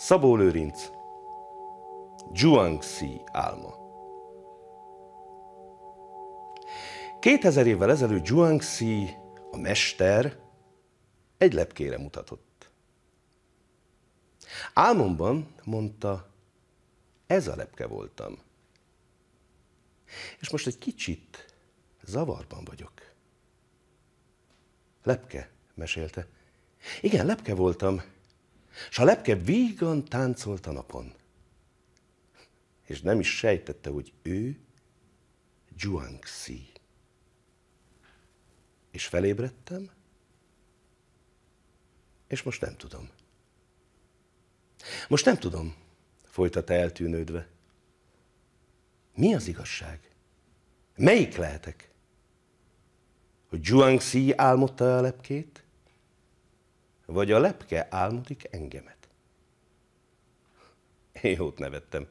Szabó Lőrinc Zhuangzi álma 2000 évvel ezelőtt Zhuangzi, a mester, egy lepkére mutatott. Álmomban, mondta, ez a lepke voltam. És most egy kicsit zavarban vagyok. Lepke, mesélte. Igen, lepke voltam, és a lepke vígan táncolt a napon. És nem is sejtette, hogy ő Zhuangzi. És felébredtem, és most nem tudom. Most nem tudom, folytatta eltűnődve. Mi az igazság? Melyik lehetek? Hogy Zhuangzi álmodta a lepkét? vagy a lepke álmodik engemet. Én jót nevettem.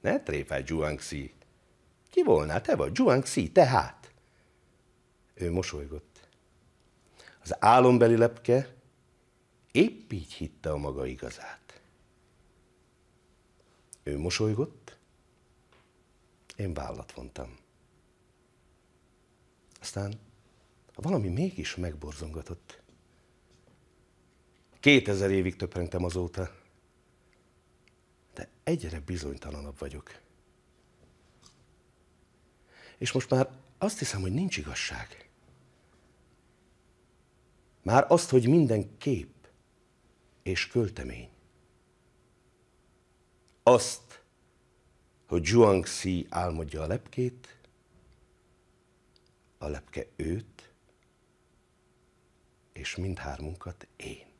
Ne tréfálj, Zhuangzi. Ki volna? te vagy Zhuangzi, tehát? Ő mosolygott. Az álombeli lepke épp így hitte a maga igazát. Ő mosolygott, én vállat vontam. Aztán valami mégis megborzongatott. Kétezer évig töprengtem azóta. De egyre bizonytalanabb vagyok. És most már azt hiszem, hogy nincs igazság. Már azt, hogy minden kép és költemény. Azt, hogy Zhuangzi álmodja a lepkét, a lepke őt, és mindhármunkat én.